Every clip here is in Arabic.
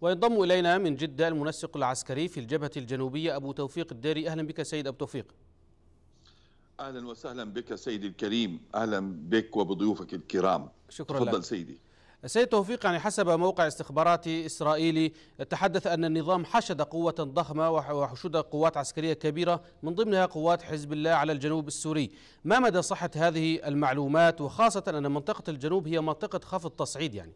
وينضم إلينا من جدة المنسق العسكري في الجبهة الجنوبية أبو توفيق الداري أهلا بك سيد أبو توفيق أهلا وسهلا بك سيدي الكريم أهلا بك وبضيوفك الكرام شكرا تفضل لك. سيدي سيد توفيق يعني حسب موقع استخباراتي إسرائيلي تحدث أن النظام حشد قوة ضخمة وحشود قوات عسكرية كبيرة من ضمنها قوات حزب الله على الجنوب السوري ما مدى صحة هذه المعلومات وخاصة أن منطقة الجنوب هي منطقة خفض تصعيد يعني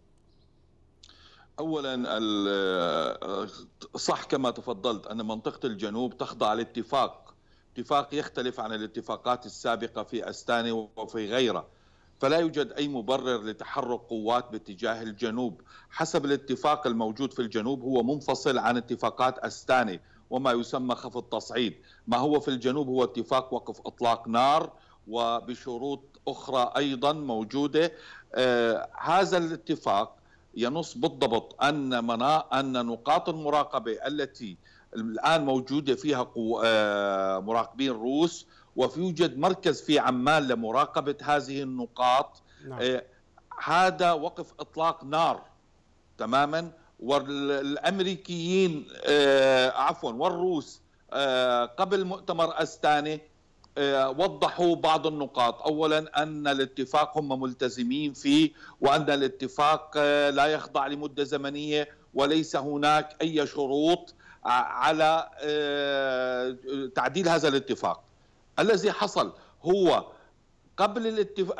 اولا آه، صح كما تفضلت ان منطقه الجنوب تخضع لاتفاق اتفاق يختلف عن الاتفاقات السابقه في استاني وفي غيره فلا يوجد اي مبرر لتحرك قوات باتجاه الجنوب حسب الاتفاق الموجود في الجنوب هو منفصل عن اتفاقات استاني وما يسمى خفض تصعيد ما هو في الجنوب هو اتفاق وقف اطلاق نار وبشروط اخرى ايضا موجوده آه هذا الاتفاق ينص بالضبط ان منا ان نقاط المراقبه التي الان موجوده فيها آه، مراقبين روس وفي يوجد مركز في عمان لمراقبه هذه النقاط نعم. آه، هذا وقف اطلاق نار تماما والامريكيين آه، عفوا والروس قبل مؤتمر استانه آه، وضحوا بعض النقاط أولا أن الاتفاق هم ملتزمين فيه وأن الاتفاق آه، لا يخضع لمدة زمنية وليس هناك أي شروط آه، على تعديل هذا الاتفاق الذي حصل هو قبل الاتف...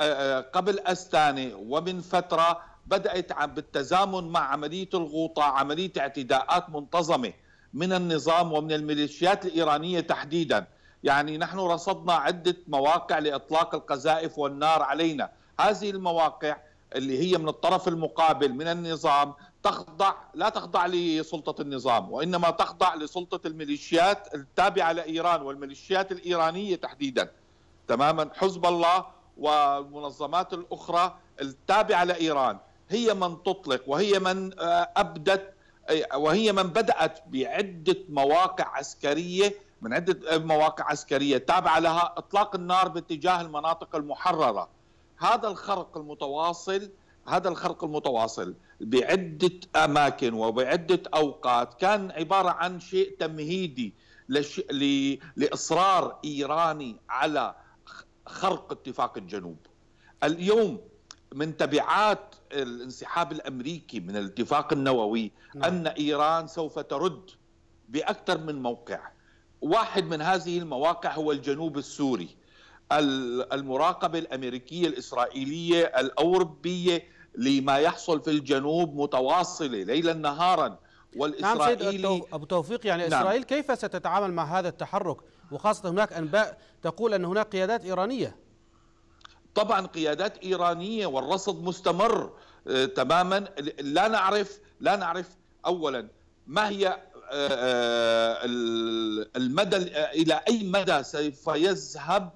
قبل استاني ومن فترة بدأت بالتزامن مع عملية الغوطة عملية اعتداءات منتظمة من النظام ومن الميليشيات الإيرانية تحديداً يعني نحن رصدنا عدة مواقع لإطلاق القذائف والنار علينا هذه المواقع اللي هي من الطرف المقابل من النظام تخضع لا تخضع لسلطة النظام وإنما تخضع لسلطة الميليشيات التابعة لإيران والميليشيات الإيرانية تحديدا تماما حزب الله والمنظمات الأخرى التابعة لإيران هي من تطلق وهي من آه، أبدت آه، وهي من بدأت بعدة مواقع عسكرية من عدة مواقع عسكرية تابعة لها إطلاق النار باتجاه المناطق المحررة هذا الخرق المتواصل هذا الخرق المتواصل بعدة أماكن وبعدة أوقات كان عبارة عن شيء تمهيدي لش... ل... لإصرار إيراني على خرق اتفاق الجنوب اليوم من تبعات الانسحاب الأمريكي من الاتفاق النووي نعم. أن إيران سوف ترد بأكثر من موقع واحد من هذه المواقع هو الجنوب السوري المراقبة الأمريكية الإسرائيلية الأوروبية لما يحصل في الجنوب متواصلة ليلا نهارا نعم والإسرائيلي نعم أبو توفيق يعني نعم. إسرائيل كيف ستتعامل مع هذا التحرك وخاصة هناك أنباء تقول أن هناك قيادات إيرانية طبعا قيادات إيرانية والرصد مستمر آه، تماما لا نعرف لا نعرف أولا ما هي آه، آه، المدى آه، الى اي مدى سوف يذهب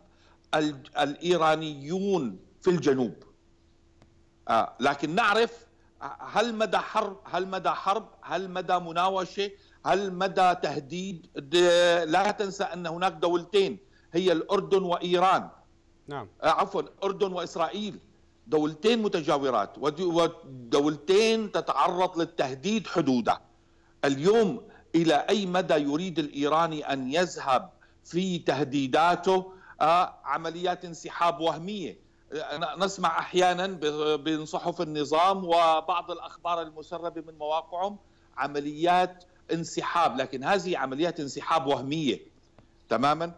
الايرانيون في الجنوب لكن نعرف هل مدى حرب هل مدى حرب هل مدى مناوشه هل مدى تهديد لا تنسى ان هناك دولتين هي الاردن وايران نعم عفوا الاردن واسرائيل دولتين متجاورات ودولتين تتعرض للتهديد حدوده اليوم إلى أي مدى يريد الإيراني أن يذهب في تهديداته آه، عمليات انسحاب وهمية آه، نسمع أحيانا بين صحف النظام وبعض الأخبار المسربة من مواقعهم عمليات انسحاب لكن هذه عمليات انسحاب وهمية تماما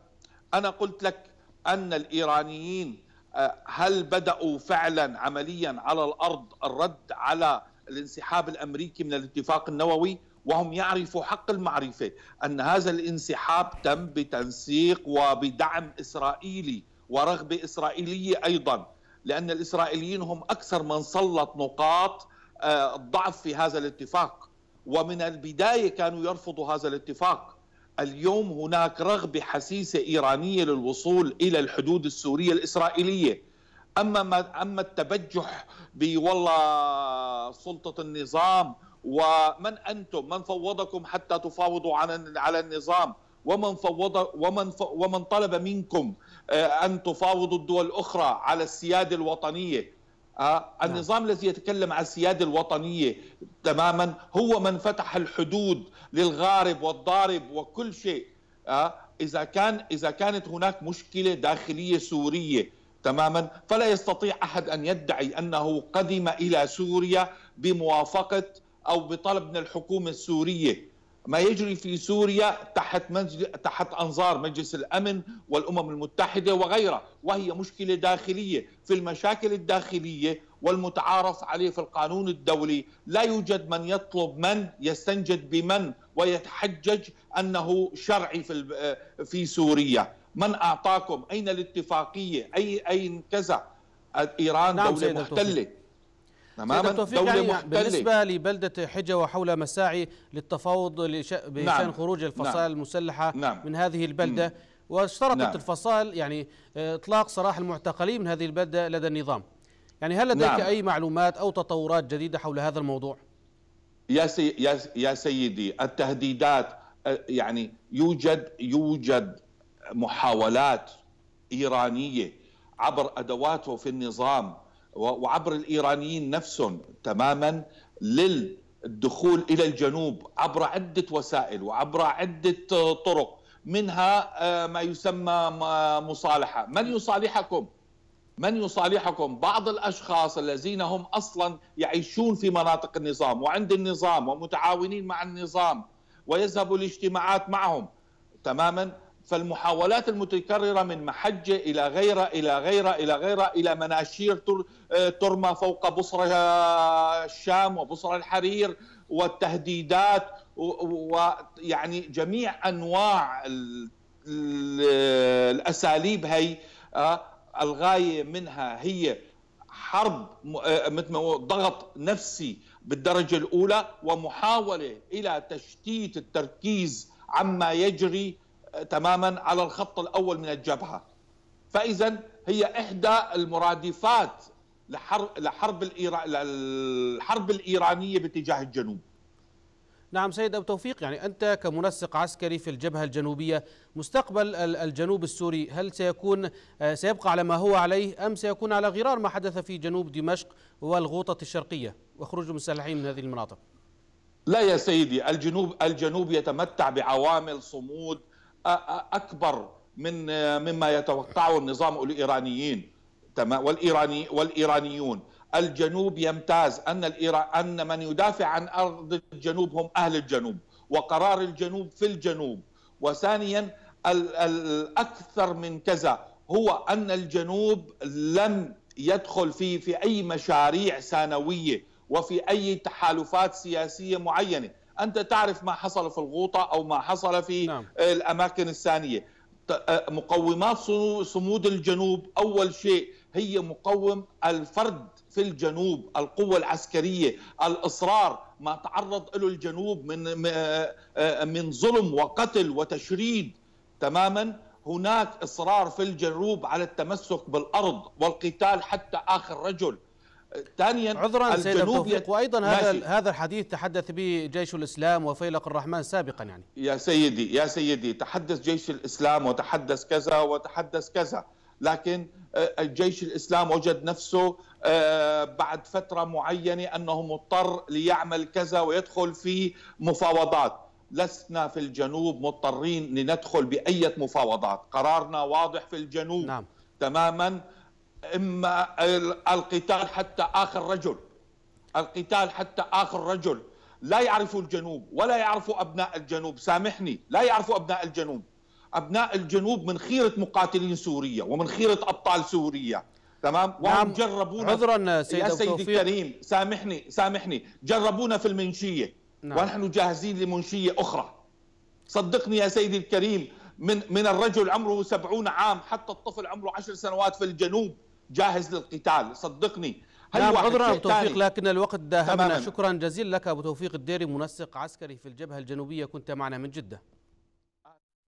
أنا قلت لك أن الإيرانيين آه، هل بدأوا فعلا عمليا على الأرض الرد على الانسحاب الأمريكي من الاتفاق النووي وهم يعرفوا حق المعرفة أن هذا الانسحاب تم بتنسيق وبدعم إسرائيلي ورغبة إسرائيلية أيضا لأن الإسرائيليين هم أكثر من سلط نقاط الضعف آه، في هذا الاتفاق ومن البداية كانوا يرفضوا هذا الاتفاق اليوم هناك رغبة حسيسة إيرانية للوصول إلى الحدود السورية الإسرائيلية أما ما أما التبجح بوالله سلطة النظام ومن انتم من فوضكم حتى تفاوضوا على على النظام ومن فوض ومن ف... ومن طلب منكم آه، ان تفاوضوا الدول الاخرى على السياده الوطنيه آه، نعم. النظام نعم. الذي يتكلم عن السياده الوطنيه تماما هو من فتح الحدود للغارب والضارب وكل شيء آه، اذا كان اذا كانت هناك مشكله داخليه سوريه تماما فلا يستطيع احد ان يدعي انه قدم الى سوريا بموافقه أو بطلب من الحكومة السورية ما يجري في سوريا تحت منزل تحت انظار مجلس الامن والامم المتحده وغيرها، وهي مشكله داخليه، في المشاكل الداخليه والمتعارف عليه في القانون الدولي، لا يوجد من يطلب من يستنجد بمن ويتحجج انه شرعي في في سوريا، من اعطاكم؟ اين الاتفاقيه؟ اي اين كذا؟ ايران نعم دولة محتلة تماما دولة يعني بالنسبة لبلدة حجة وحول مساعي للتفاوض نعم. بشأن نعم خروج الفصائل نعم المسلحة نعم من هذه البلدة واشترطت نعم الفصائل يعني آه، اطلاق سراح المعتقلين من هذه البلدة لدى النظام يعني هل لديك نعم أي معلومات أو تطورات جديدة حول هذا الموضوع؟ يا, سي يا سيدي التهديدات آه، يعني يوجد يوجد محاولات إيرانية عبر أدواته في النظام وعبر الإيرانيين نفسهم تماما للدخول إلى الجنوب عبر عدة وسائل وعبر عدة طرق منها آه، ما يسمى مصالحة من يصالحكم؟ من يصالحكم بعض الاشخاص الذين هم اصلا يعيشون في مناطق النظام وعند النظام ومتعاونين مع النظام ويذهبوا لاجتماعات معهم تماما فالمحاولات المتكررة من محجة إلى غيره إلى غيره إلى غيره إلى مناشير آه، ترمى فوق بصر آه، الشام وبصر الحرير والتهديدات ويعني جميع أنواع الأساليب هي آه، الغاية منها هي حرب مثل ضغط نفسي بالدرجة الأولى ومحاولة إلى تشتيت التركيز عما يجري تماما على الخط الأول من الجبهة فإذا هي إحدى المرادفات لحرب لحرب الحرب الإيرانية باتجاه الجنوب نعم سيد أبو توفيق يعني أنت كمنسق عسكري في الجبهة الجنوبية مستقبل الجنوب السوري هل سيكون آه، سيبقى على ما هو عليه أم سيكون على غرار ما حدث في جنوب دمشق والغوطة الشرقية وخروج المسلحين من هذه المناطق لا يا سيدي الجنوب الجنوب يتمتع بعوامل صمود اكبر من مما يتوقعه النظام الايرانيين والايراني والايرانيون الجنوب يمتاز ان ان من يدافع عن ارض الجنوب هم اهل الجنوب وقرار الجنوب في الجنوب وثانيا الاكثر من كذا هو ان الجنوب لم يدخل في في اي مشاريع ثانويه وفي اي تحالفات سياسيه معينه انت تعرف ما حصل في الغوطه او ما حصل في نعم. الاماكن الثانيه مقومات صمود الجنوب اول شيء هي مقوم الفرد في الجنوب القوة العسكرية الإصرار ما تعرض له الجنوب من من ظلم وقتل وتشريد تماما هناك إصرار في الجنوب على التمسك بالأرض والقتال حتى آخر رجل ثانيا عذرا سيد التوفيق وايضا هذا هذا الحديث تحدث به جيش الاسلام وفيلق الرحمن سابقا يعني يا سيدي يا سيدي تحدث جيش الاسلام وتحدث كذا وتحدث كذا لكن الجيش آه، الاسلام وجد نفسه آه، بعد فتره معينه انه مضطر ليعمل كذا ويدخل في مفاوضات لسنا في الجنوب مضطرين لندخل باي مفاوضات قرارنا واضح في الجنوب نعم. تماما اما القتال حتى اخر رجل القتال حتى اخر رجل لا يعرفوا الجنوب ولا يعرفوا ابناء الجنوب سامحني لا يعرفوا ابناء الجنوب ابناء الجنوب من خيره مقاتلين سوريا ومن خيره ابطال سوريا تمام نعم. وهم نعم. جربونا عذرا سيد يا سيدي الكريم سامحني سامحني جربونا في المنشيه نعم. ونحن جاهزين لمنشيه اخرى صدقني يا سيدي الكريم من من الرجل عمره 70 عام حتى الطفل عمره 10 سنوات في الجنوب جاهز للقتال صدقني هل نعم عذرا ابو توفيق لكن الوقت داهمنا شكرا جزيلا لك ابو توفيق الديري منسق عسكري في الجبهه الجنوبيه كنت معنا من جده